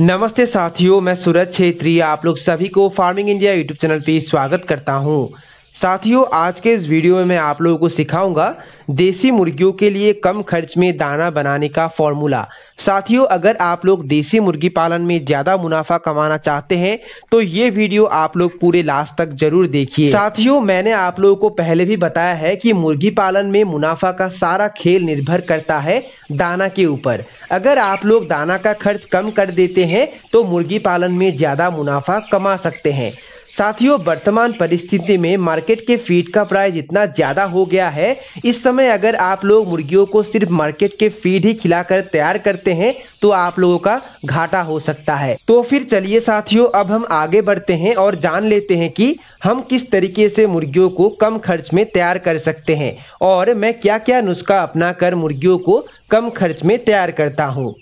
नमस्ते साथियों मैं सूरज छेत्री आप लोग सभी को फार्मिंग इंडिया यूट्यूब चैनल पे स्वागत करता हूं साथियों आज के इस वीडियो में मैं आप लोगों को सिखाऊंगा देसी मुर्गियों के लिए कम खर्च में दाना बनाने का फॉर्मूला साथियों अगर आप लोग देसी मुर्गी पालन में ज़्यादा मुनाफा कमाना चाहते हैं तो ये वीडियो आप लोग पूरे लास्ट तक जरूर देखिए साथियों मैंने आप लोगों को पहले भी बताया है कि मुर्गी पालन में मुनाफा का सारा खेल निर्भर करता है दाना के ऊपर अगर आप लोग दाना का खर्च कम कर देते हैं तो मुर्गी पालन में ज़्यादा मुनाफा कमा सकते हैं साथियों वर्तमान परिस्थिति में मार्केट के फीड का प्राइस इतना ज़्यादा हो गया है इस समय अगर आप लोग मुर्गियों को सिर्फ मार्केट के फीड ही खिलाकर तैयार करते हैं तो आप लोगों का घाटा हो सकता है तो फिर चलिए साथियों अब हम आगे बढ़ते हैं और जान लेते हैं कि हम किस तरीके से मुर्गियों को कम खर्च में तैयार कर सकते हैं और मैं क्या क्या नुस्खा अपना मुर्गियों को कम खर्च में तैयार करता हूँ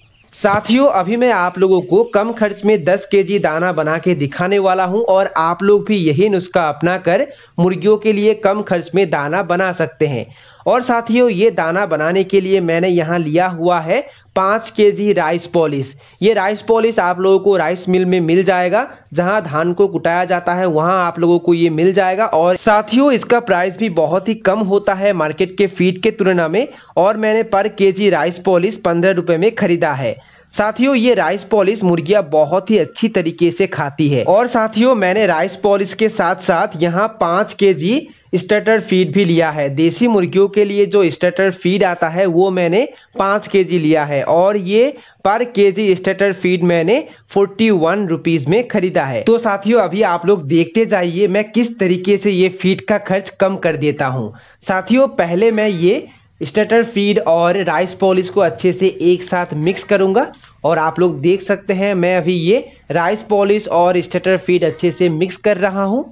साथियों अभी मैं आप लोगों को कम खर्च में 10 केजी दाना बना के दिखाने वाला हूं और आप लोग भी यही नुस्खा अपनाकर मुर्गियों के लिए कम खर्च में दाना बना सकते हैं और साथियों ये दाना बनाने के लिए मैंने यहाँ लिया हुआ है पाँच के जी राइस पॉलिश ये राइस पॉलिश आप लोगों को राइस मिल में मिल जाएगा जहाँ धान को कुटाया जाता है वहाँ आप लोगों को ये मिल जाएगा और साथियों इसका प्राइस भी बहुत ही कम होता है मार्केट के फीट के तुलना में और मैंने पर केजी राइस पॉलिश पंद्रह रुपये में खरीदा है साथियों ये राइस पॉलिश मुर्गिया बहुत ही अच्छी तरीके से खाती है और साथियों मैंने राइस पॉलिश के साथ साथ यहाँ पाँच के जी स्टटर फीड भी लिया है देसी मुर्गियों के लिए जो स्टटर फीड आता है वो मैंने पाँच के जी लिया है और ये पर के जी स्टटर फीड मैंने फोर्टी वन रुपीज़ में खरीदा है तो साथियों अभी आप लोग देखते जाइए मैं किस तरीके से ये फीड का खर्च कम कर देता हूँ साथियों पहले मैं ये स्टटर फीड और राइस पॉलिश को अच्छे से एक साथ मिक्स करूंगा और आप लोग देख सकते हैं मैं अभी ये राइस पॉलिश और स्टटर फीड अच्छे से मिक्स कर रहा हूँ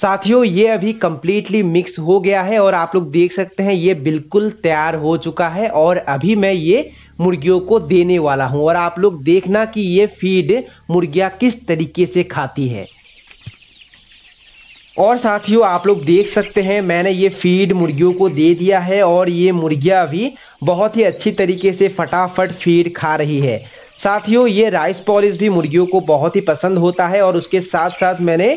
साथियों ये अभी कम्प्लीटली मिक्स हो गया है और आप लोग देख सकते हैं ये बिल्कुल तैयार हो चुका है और अभी मैं ये मुर्गियों को देने वाला हूँ और आप लोग देखना कि ये फीड मुर्गियाँ किस तरीके से खाती है और साथियों आप लोग देख सकते हैं मैंने ये फीड मुर्गियों को दे दिया है और ये मुर्गियाँ अभी बहुत ही अच्छी तरीके से फटाफट फीड खा रही है साथियों ये राइस पॉलिश भी मुर्गियों को बहुत ही पसंद होता है और उसके साथ साथ मैंने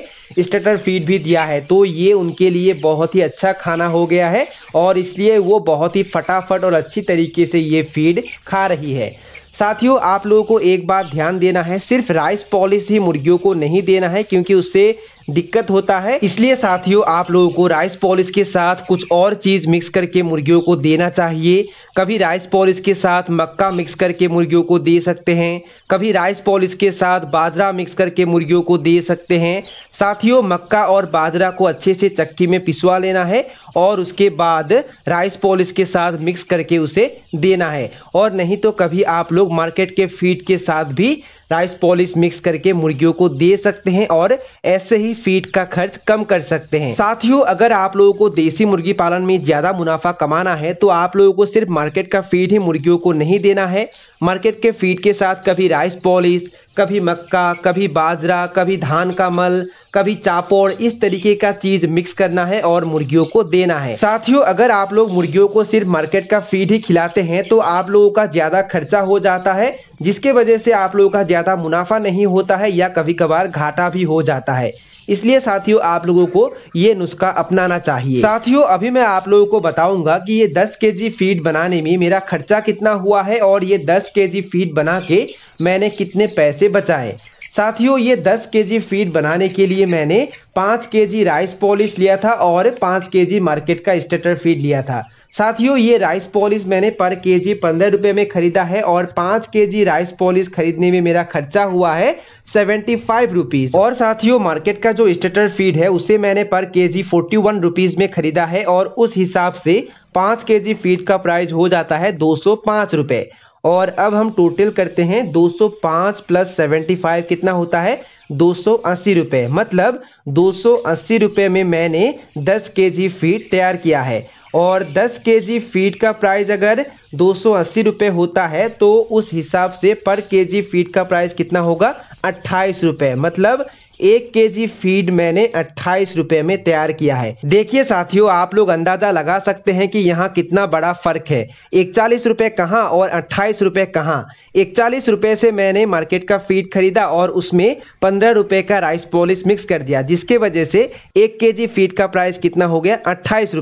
स्टेटर फीड भी दिया है तो ये उनके लिए बहुत ही अच्छा खाना हो गया है और इसलिए वो बहुत ही फटाफट और अच्छी तरीके से ये फीड खा रही है साथियों आप लोगों को एक बात ध्यान देना है सिर्फ राइस पॉलिश ही मुर्गियों को नहीं देना है क्योंकि उससे दिक्कत होता है इसलिए साथियों आप लोगों को राइस पॉलिश के साथ कुछ और चीज मिक्स करके मुर्गियों को देना चाहिए कभी राइस पॉलिश के साथ मक्का मिक्स करके मुर्गियों को दे सकते हैं कभी राइस पॉलिश के साथ बाजरा मिक्स करके मुर्गियों को दे सकते हैं साथियों मक्का और बाजरा को अच्छे से चक्की में पिसवा लेना है और उसके बाद राइस पॉलिश के साथ मिक्स करके उसे देना है और नहीं तो कभी आप लोग मार्केट के फीड के साथ भी राइस पॉलिश मिक्स करके मुर्गियों को दे सकते हैं और ऐसे ही फीड का खर्च कम कर सकते हैं साथियों अगर आप लोगों को देसी मुर्गी पालन में ज्यादा मुनाफा कमाना है तो आप लोगों को सिर्फ मार्केट का फीड ही मुर्गियों को नहीं देना है मार्केट के फीड के साथ कभी राइस पॉलिश कभी मक्का कभी बाजरा कभी धान का मल कभी चापोड़ इस तरीके का चीज मिक्स करना है और मुर्गियों को देना है साथियों अगर आप लोग मुर्गियों को सिर्फ मार्केट का फीड ही खिलाते हैं तो आप लोगों का ज्यादा खर्चा हो जाता है जिसके वजह से आप लोगों का ज्यादा मुनाफा नहीं होता है या कभी कभार घाटा भी हो जाता है इसलिए साथियों आप लोगों को ये नुस्खा अपनाना चाहिए साथियों अभी मैं आप लोगों को बताऊंगा कि ये 10 केजी फीड बनाने में मेरा खर्चा कितना हुआ है और ये 10 10 केजी फीड बना के मैंने कितने पैसे बचाए साथियों ये 10 केजी फीड बनाने के लिए मैंने 5 केजी राइस पॉलिश लिया था और 5 केजी मार्केट का स्टेटर फीड लिया था साथियों ये राइस पॉलिश मैंने पर केजी पंद्रह रुपये में खरीदा है और पाँच केजी राइस पॉलिश खरीदने में मेरा खर्चा हुआ है सेवेंटी फाइव रुपीज और साथियों मार्केट का जो स्टेटर फीड है उसे मैंने पर केजी फोर्टी वन रुपीज में खरीदा है और उस हिसाब से पाँच केजी फीड का प्राइस हो जाता है दो सौ पाँच रुपये और अब हम टोटल करते हैं 205 प्लस 75 कितना होता है दो सौ अस्सी मतलब दो सौ अस्सी में मैंने 10 के जी फीट तैयार किया है और 10 के जी फीट का प्राइस अगर दो सौ अस्सी होता है तो उस हिसाब से पर के जी फीट का प्राइस कितना होगा अट्ठाईस रुपये मतलब एक जी फीड मैंने अट्ठाईस रूपए में तैयार किया है देखिए साथियों आप लोग अंदाजा लगा सकते हैं कि यहाँ कितना बड़ा फर्क है इकचालीस रुपए कहाँ और अट्ठाईस रूपए कहाँ इकचालीस रुपए से मैंने मार्केट का फीड खरीदा और उसमें पंद्रह रुपए का राइस पॉलिस मिक्स कर दिया जिसके वजह से एक के फीड का प्राइस कितना हो गया अट्ठाईस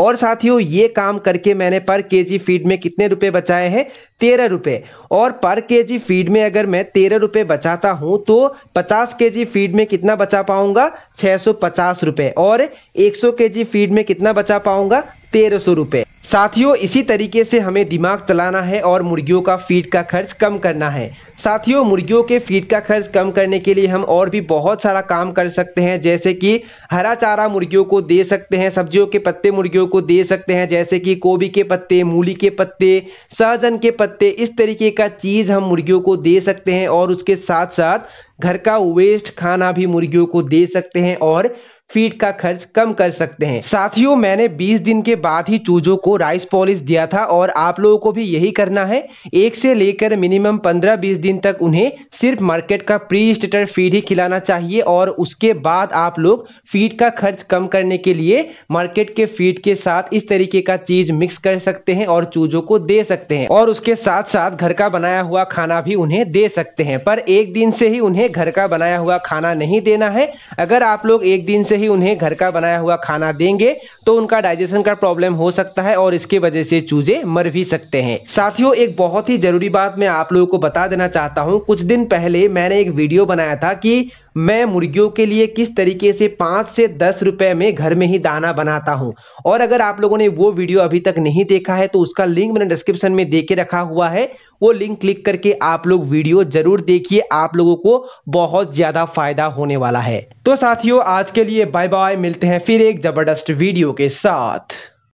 और साथियों ये काम करके मैंने पर केजी फीड में कितने रुपए बचाए हैं तेरह रुपए और पर केजी फीड में अगर मैं तेरह रुपए बचाता हूं तो पचास के जी फीड में कितना बचा पाऊंगा छह सौ पचास रुपए और एक सौ के जी फीड में कितना बचा पाऊंगा तेरह सौ रुपए साथियों इसी तरीके से हमें दिमाग चलाना है और मुर्गियों का फीड का खर्च कम करना है साथियों मुर्गियों के फीड का खर्च कम करने के लिए हम और भी बहुत सारा काम कर सकते हैं जैसे कि हरा चारा मुर्गियों को दे सकते हैं सब्जियों के पत्ते मुर्गियों को दे सकते हैं जैसे कि गोभी के पत्ते मूली के पत्ते सहजन के पत्ते इस तरीके का चीज़ हम मुर्गियों को दे सकते हैं और उसके साथ साथ घर का वेस्ट खाना भी मुर्गियों को दे सकते हैं और फीड का खर्च कम कर सकते हैं साथियों मैंने 20 दिन के बाद ही चूजों को राइस पॉलिश दिया था और आप लोगों को भी यही करना है एक से लेकर मिनिमम 15-20 दिन तक उन्हें सिर्फ मार्केट का प्री स्टेटर फीड ही खिलाना चाहिए और उसके बाद आप लोग फीड का खर्च कम करने के लिए मार्केट के फीड के साथ इस तरीके का चीज मिक्स कर सकते हैं और चूजों को दे सकते हैं और उसके साथ साथ घर का बनाया हुआ खाना भी उन्हें दे सकते हैं पर एक दिन से ही उन्हें घर का बनाया हुआ खाना नहीं देना है अगर आप लोग एक दिन से ही उन्हें घर का बनाया हुआ खाना देंगे तो उनका डाइजेशन का प्रॉब्लम हो सकता है और इसके वजह से चूजे मर भी सकते हैं साथियों एक बहुत ही जरूरी बात मैं आप लोगों को बता देना चाहता हूँ कुछ दिन पहले मैंने एक वीडियो बनाया था कि मैं मुर्गियों के लिए किस तरीके से पाँच से दस रुपए में घर में ही दाना बनाता हूँ और अगर आप लोगों ने वो वीडियो अभी तक नहीं देखा है तो उसका लिंक मैंने डिस्क्रिप्शन में दे के रखा हुआ है वो लिंक क्लिक करके आप लोग वीडियो जरूर देखिए आप लोगों को बहुत ज़्यादा फायदा होने वाला है तो साथियों आज के लिए बाय बाय मिलते हैं फिर एक ज़बरदस्त वीडियो के साथ